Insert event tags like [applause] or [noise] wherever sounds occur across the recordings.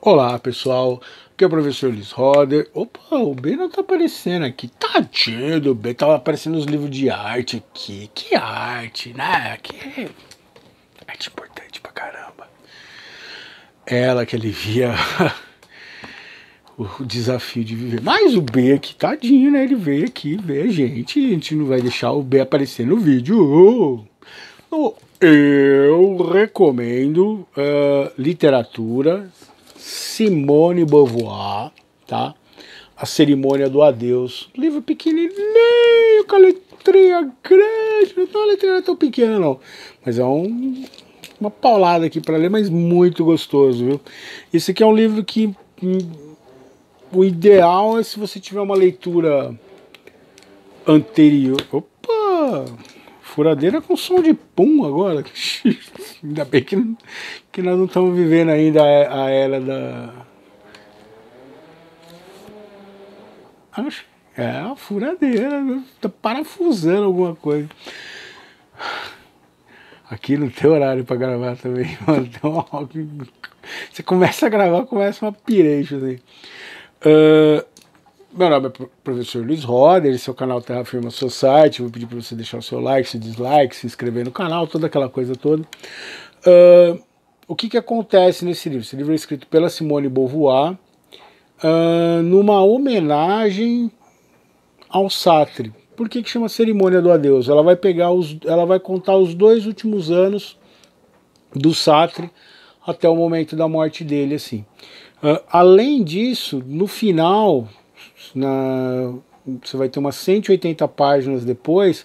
Olá pessoal, aqui é o professor Liz Roder. Opa, o B não tá aparecendo aqui. Tadinho do B, tava aparecendo os livros de arte aqui. Que arte, né? Que arte importante pra caramba. Ela que ele via [laughs] o desafio de viver. Mas o B aqui, tadinho, né? Ele veio aqui ver a gente. A gente não vai deixar o B aparecer no vídeo. Então, eu recomendo uh, literatura Simone Beauvoir, tá? A Cerimônia do Adeus. Livro pequenininho, com a letrinha grande. Não é uma letrinha tão pequena, não. Mas é um, uma paulada aqui para ler, mas muito gostoso, viu? Esse aqui é um livro que... Hum, o ideal é se você tiver uma leitura anterior. Opa! Furadeira com som de pum agora. [laughs] ainda bem que, que nós não estamos vivendo ainda a, a era da. Acho que é a furadeira, tá parafusando alguma coisa. Aqui não tem horário para gravar também, [laughs] mano. Uma... Você começa a gravar, começa uma pireixa assim. Uh, meu nome é professor Luiz Roder, esse é o canal Terra Firma Society. Vou pedir para você deixar o seu like, seu dislike, se inscrever no canal, toda aquela coisa toda. Uh, o que, que acontece nesse livro? Esse livro é escrito pela Simone Beauvoir, uh, numa homenagem ao Sartre. Por que, que chama Cerimônia do Adeus? Ela vai pegar os, ela vai contar os dois últimos anos do Sartre até o momento da morte dele, assim. Uh, além disso, no final na você vai ter umas 180 páginas depois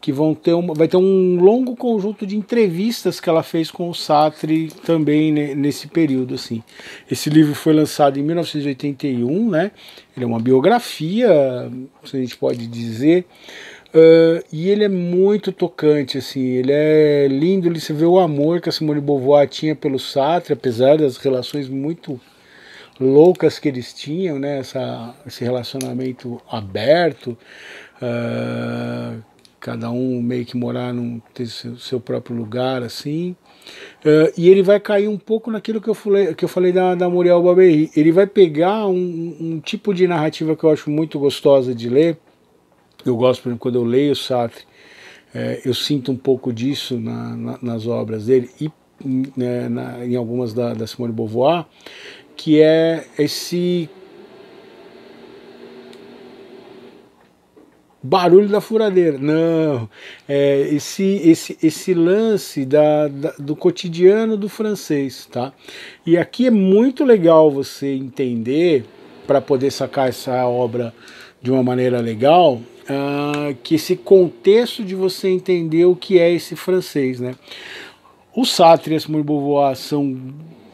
que vão ter uma, vai ter um longo conjunto de entrevistas que ela fez com o Sartre também né, nesse período assim. Esse livro foi lançado em 1981, né? Ele é uma biografia, se a gente pode dizer. Uh, e ele é muito tocante, assim, ele é lindo, você vê o amor que a Simone Beauvoir tinha pelo Sartre, apesar das relações muito loucas que eles tinham, né? Essa, esse relacionamento aberto, uh, cada um meio que morar num ter seu, seu próprio lugar, assim. Uh, e ele vai cair um pouco naquilo que eu falei, que eu falei da, da Muriel Baberi. Ele vai pegar um, um tipo de narrativa que eu acho muito gostosa de ler. Eu gosto, por exemplo, quando eu leio o Sartre, é, eu sinto um pouco disso na, na, nas obras dele e né, na, em algumas da, da Simone Beauvoir, que é esse barulho da furadeira. Não, é esse, esse, esse lance da, da, do cotidiano do francês, tá? E aqui é muito legal você entender, para poder sacar essa obra de uma maneira legal, uh, que esse contexto de você entender o que é esse francês, né? Os Sartre e Beauvoir são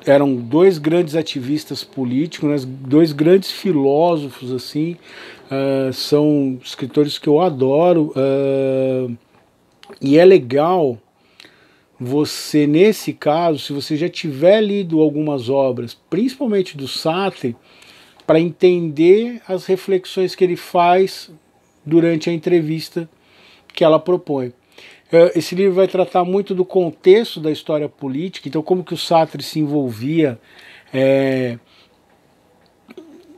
eram dois grandes ativistas políticos, né, dois grandes filósofos assim, uh, são escritores que eu adoro uh, e é legal você nesse caso, se você já tiver lido algumas obras, principalmente do Sartre, para entender as reflexões que ele faz durante a entrevista que ela propõe. É, esse livro vai tratar muito do contexto da história política, então como que o Sartre se envolvia é,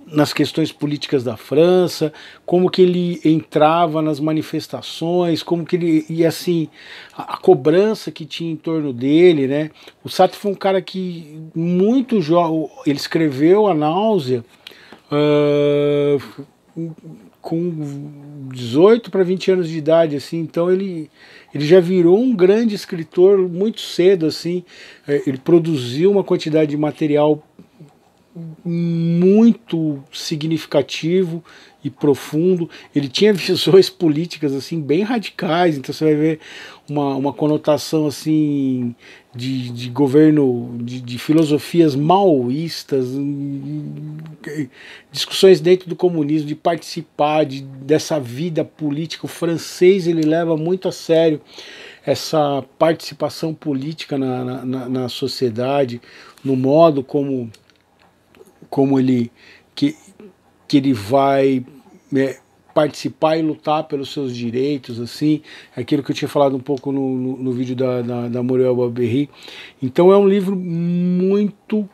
nas questões políticas da França, como que ele entrava nas manifestações, como que ele e assim a, a, cobrança que tinha em torno dele, né? O Sartre foi um cara que muito jovem, ele escreveu a Náusea uh, com 18 para 20 anos de idade, assim, então ele ele já virou um grande escritor muito cedo, assim. É, ele produziu uma quantidade de material muito significativo e profundo. Ele tinha [laughs] visões políticas assim bem radicais, então você vai ver uma, uma conotação assim de, de governo, de, de filosofias maoístas, hum, discussões dentro do comunismo, de participar de, dessa vida política. O francês ele leva muito a sério essa participação política na, na, na sociedade, no modo como, como ele que, que ele vai né, participar e lutar pelos seus direitos, assim, aquilo que eu tinha falado um pouco no, no, no vídeo da, da, da Muriel Baberri. Então é um livro muito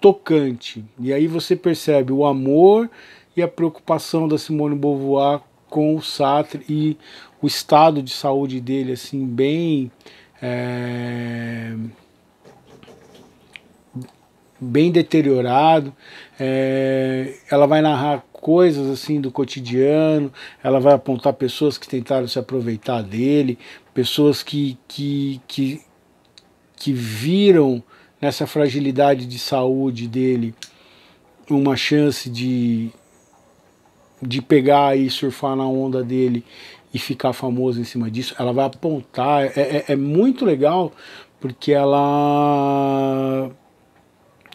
tocante. E aí você percebe o amor e a preocupação da Simone Beauvoir com o Sartre e o estado de saúde dele, assim, bem. É, bem deteriorado. É, ela vai narrar coisas assim do cotidiano, ela vai apontar pessoas que tentaram se aproveitar dele, pessoas que, que, que, que viram nessa fragilidade de saúde dele uma chance de, de pegar e surfar na onda dele e ficar famoso em cima disso. Ela vai apontar, é, é, é muito legal porque ela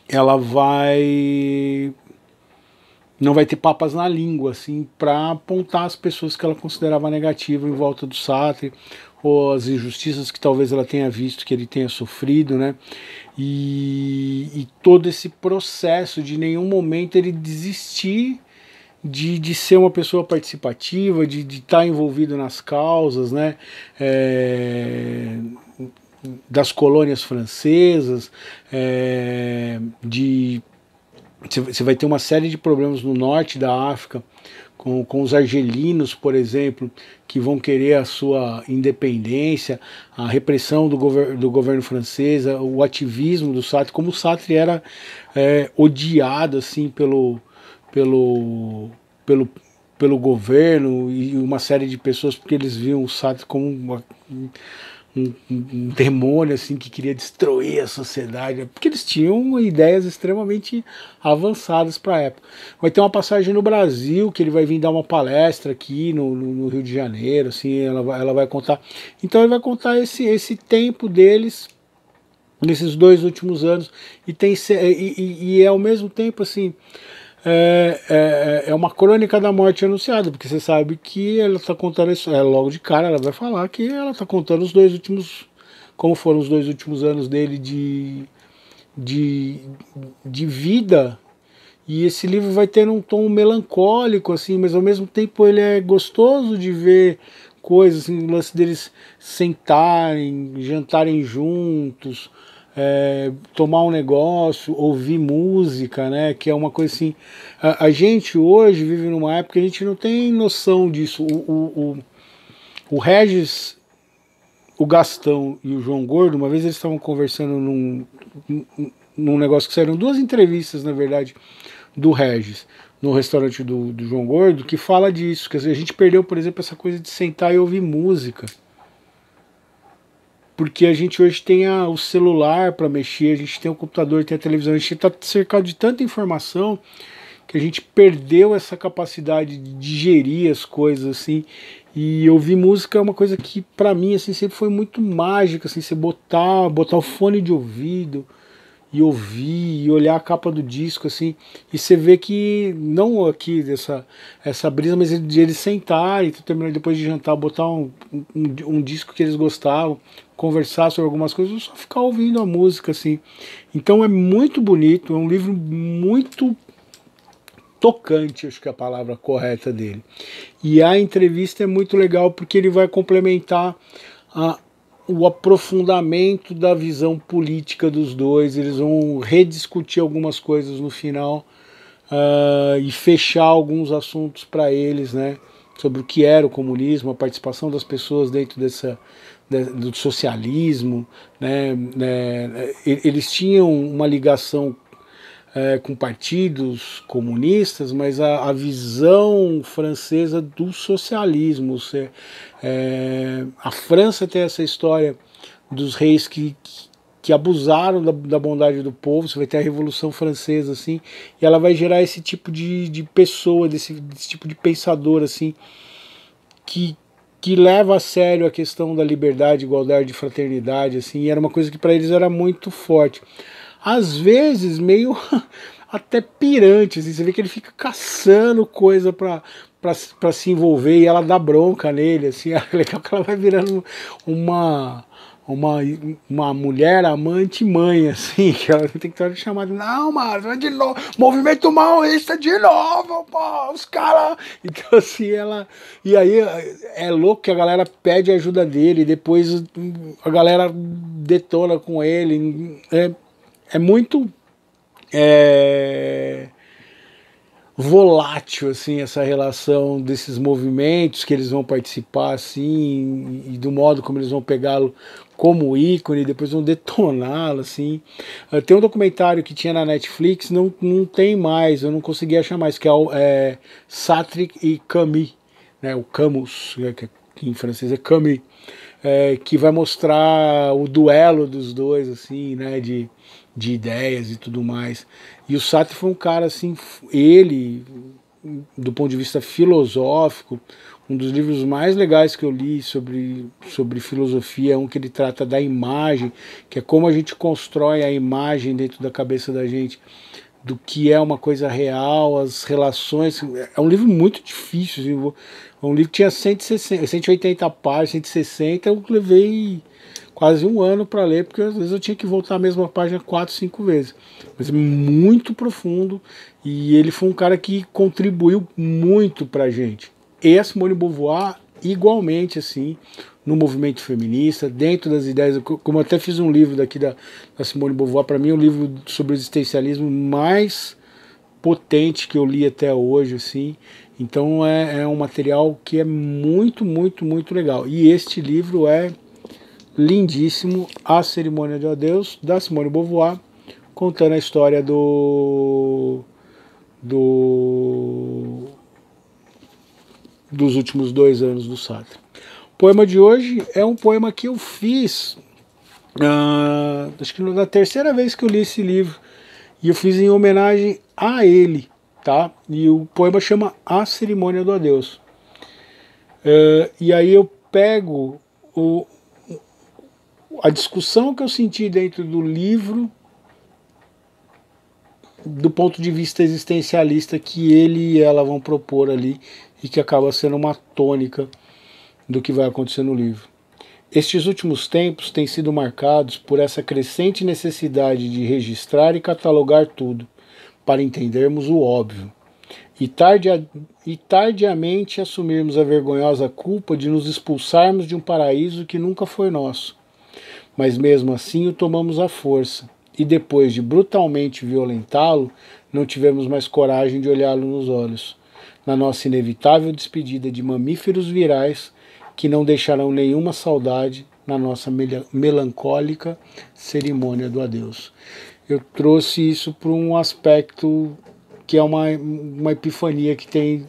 ela vai não vai ter papas na língua, assim, para apontar as pessoas que ela considerava negativas em volta do Sartre, ou as injustiças que talvez ela tenha visto, que ele tenha sofrido, né? E, e todo esse processo de nenhum momento ele desistir de, de ser uma pessoa participativa, de estar tá envolvido nas causas, né? É, das colônias francesas, é, de você vai ter uma série de problemas no norte da África, com, com os argelinos, por exemplo, que vão querer a sua independência, a repressão do, gover do governo francês, o ativismo do Sartre, como o Sartre era é, odiado assim pelo, pelo, pelo, pelo governo e uma série de pessoas, porque eles viam o Sartre como uma, um, um, demônio assim que queria destruir a sociedade, porque eles tinham ideias extremamente avançadas para a época. Vai ter uma passagem no Brasil que ele vai vir dar uma palestra aqui no, no, no Rio de Janeiro, assim, ela, ela vai contar. Então ele vai contar esse, esse tempo deles nesses dois últimos anos e tem e, e, e é ao mesmo tempo assim é, é, é, é uma crônica da morte anunciada, porque você sabe que ela está contando isso. É, logo de cara ela vai falar que ela está contando os dois últimos. Como foram os dois últimos anos dele de, de, de vida. E esse livro vai ter um tom melancólico, assim, mas ao mesmo tempo ele é gostoso de ver coisas, assim, o lance deles sentarem, jantarem juntos, é, tomar um negócio, ouvir música, né? Que é uma coisa assim. A, a, gente hoje vive numa época que a gente não tem noção disso. O, o, o, o Regis, o Gastão e o João Gordo, uma vez eles estavam conversando num, num negócio que saíram duas entrevistas, na verdade, do Regis no restaurante do, do João Gordo que fala disso. Que a gente perdeu, por exemplo, essa coisa de sentar e ouvir música porque a gente hoje tem a, o celular para mexer, a gente tem o computador, tem a televisão, a gente está cercado de tanta informação que a gente perdeu essa capacidade de digerir as coisas assim. E ouvir música é uma coisa que para mim assim sempre foi muito mágica, assim, você botar, botar o fone de ouvido, e ouvir e olhar a capa do disco assim e você vê que não aqui dessa essa brisa mas eles, eles sentarem terminar depois de jantar botar um, um, um, disco que eles gostavam conversar sobre algumas coisas ou só ficar ouvindo a música assim então é muito bonito é um livro muito tocante acho que é a palavra correta dele e a entrevista é muito legal porque ele vai complementar a, o aprofundamento da visão política dos dois. Eles vão rediscutir algumas coisas no final uh, e fechar alguns assuntos para eles, né? Sobre o que era o comunismo, a participação das pessoas dentro dessa do socialismo, né? É, é, eles tinham uma ligação é, com partidos comunistas, mas a, a, visão francesa do socialismo. é, a França tem essa história dos reis que, que abusaram da, da, bondade do povo. Você vai ter a Revolução Francesa, assim, e ela vai gerar esse tipo de, de pessoa, desse, desse tipo de pensador, assim, que, que leva a sério a questão da liberdade, igualdade, fraternidade, assim, e era uma coisa que para eles era muito forte às vezes meio [laughs] até pirante. Assim, você vê que ele fica caçando coisa para para se envolver e ela dá bronca nele, assim, [laughs] é legal que ela vai virando uma uma, uma mulher amante mãe, assim, que ela tem que estar chamada, não, mas é de novo, movimento maoísta de novo, pô, os caras. Então, assim, ela. E aí é louco que a galera pede ajuda dele, depois a galera detona com ele. É, é muito é, volátil assim essa relação desses movimentos que eles vão participar assim e do modo como eles vão pegá-lo como ícone e depois vão detoná-lo assim ah, tem um documentário que tinha na Netflix não, não tem mais eu não conseguia achar mais que é, o, é Satric e Camus né o Camus é, que é, em francês é Camus é, que vai mostrar o duelo dos dois, assim, né, de, de ideias e tudo mais. E o Sartre foi um cara, assim, ele, do ponto de vista filosófico, um dos livros mais legais que eu li sobre, sobre filosofia é um que ele trata da imagem, que é como a gente constrói a imagem dentro da cabeça da gente, do que é uma coisa real, as relações. É um livro muito difícil. Assim, um livro que tinha 160, 180 páginas, 160, eu levei quase um ano para ler, porque às vezes eu tinha que voltar a mesma página quatro, cinco vezes. Mas é muito profundo, e ele foi um cara que contribuiu muito a gente. E a Simone Beauvoir, igualmente assim, no movimento feminista, dentro das ideias, como eu até fiz um livro daqui da, da Simone Beauvoir, para mim é um livro sobre existencialismo mais potente que eu li até hoje, assim, então é, é um material que é muito, muito, muito legal. E este livro é lindíssimo, A Cerimônia de Adeus, da Simone Beauvoir, contando a história do do dos últimos dois anos do Sartre. O poema de hoje é um poema que eu fiz, uh, acho que na terceira vez que eu li esse livro, e eu fiz em homenagem a ele tá? E o poema chama A Cerimônia do Adeus. É, e aí eu pego o, a discussão que eu senti dentro do livro do ponto de vista existencialista que ele e ela vão propor ali e que acaba sendo uma tônica do que vai acontecer no livro. Estes últimos tempos têm sido marcados por essa crescente necessidade de registrar e catalogar tudo, para entendermos o óbvio e, tardia, e tardiamente assumirmos a vergonhosa culpa de nos expulsarmos de um paraíso que nunca foi nosso. Mas mesmo assim o tomamos à força, e depois de brutalmente violentá-lo, não tivemos mais coragem de olhá-lo nos olhos, na nossa inevitável despedida de mamíferos virais que não deixarão nenhuma saudade na nossa melancólica cerimônia do adeus eu trouxe isso para um aspecto que é uma, uma epifania que tem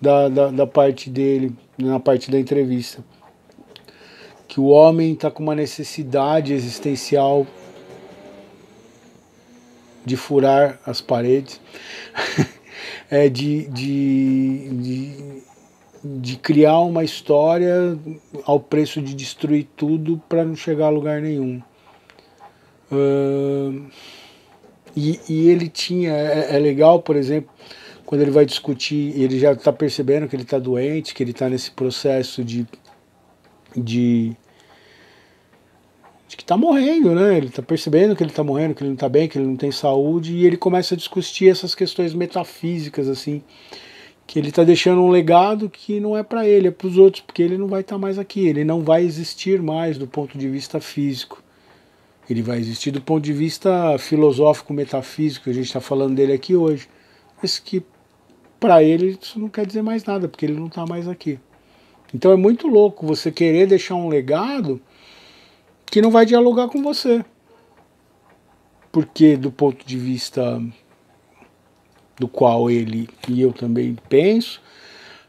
da, da, da parte dele, na parte da entrevista. Que o homem está com uma necessidade existencial de furar as paredes, [laughs] é de, de, de, de, criar uma história ao preço de destruir tudo para não chegar a lugar nenhum. Uh, e, e, ele tinha. É, é, legal, por exemplo, quando ele vai discutir, ele já está percebendo que ele está doente, que ele está nesse processo de. de de que está morrendo, né? Ele está percebendo que ele está morrendo, que ele não está bem, que ele não tem saúde, e ele começa a discutir essas questões metafísicas, assim, que ele está deixando um legado que não é para ele, é para os outros, porque ele não vai estar tá mais aqui, ele não vai existir mais do ponto de vista físico. Ele vai existir do ponto de vista filosófico, metafísico, que a gente está falando dele aqui hoje. Mas que para ele isso não quer dizer mais nada, porque ele não está mais aqui. Então é muito louco você querer deixar um legado que não vai dialogar com você. Porque do ponto de vista do qual ele e eu também penso,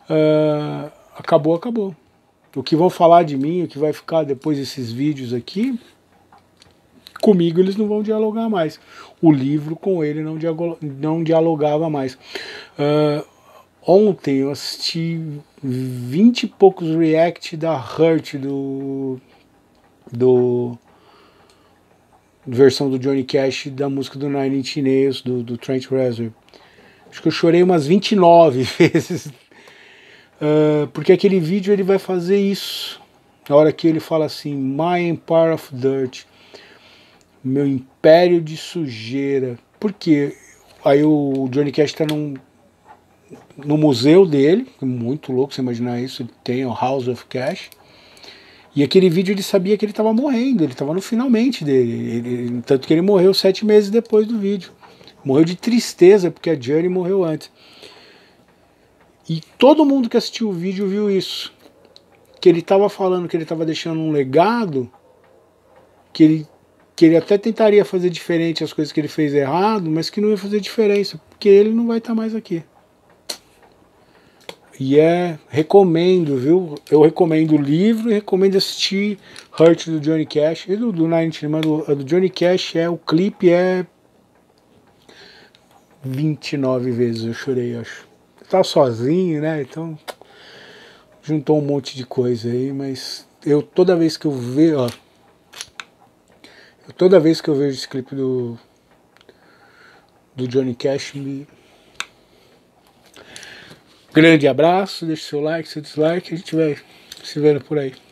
uh, acabou, acabou. O que vão falar de mim, o que vai ficar depois desses vídeos aqui, comigo eles não vão dialogar mais. O livro com ele não, não dialogava mais. Uh, ontem eu assisti vinte e poucos react da Hurt do. do versão do Johnny Cash da música do Nine Inch Nails, do, do Trent Reznor. Acho que eu chorei umas 29 [laughs] vezes. Uh, porque aquele vídeo ele vai fazer isso. Na hora que ele fala assim, My Empire of Dirt meu império de sujeira. Porque aí o Johnny Cash está num, no museu dele, muito louco você imaginar isso, tem o House of Cash. E aquele vídeo ele sabia que ele estava morrendo, ele estava no finalmente dele. Ele, tanto que ele morreu sete meses depois do vídeo. Morreu de tristeza, porque a Johnny morreu antes. E todo mundo que assistiu o vídeo viu isso. Que ele estava falando que ele estava deixando um legado que ele que ele até tentaria fazer diferente as coisas que ele fez errado, mas que não ia fazer diferença, porque ele não vai estar tá mais aqui. E é, recomendo, viu? Eu recomendo o livro e recomendo assistir Hurt do Johnny Cash e do, do Nine Inch mas do, do, Johnny Cash é o clipe é 29 vezes eu chorei, acho. Eu tá tava sozinho, né? Então juntou um monte de coisa aí, mas eu toda vez que eu vejo, ó, eu, toda vez que eu vejo esse clipe do, do Johnny Cash, me... grande abraço, deixe seu like, seu dislike, a gente vai se vendo por aí.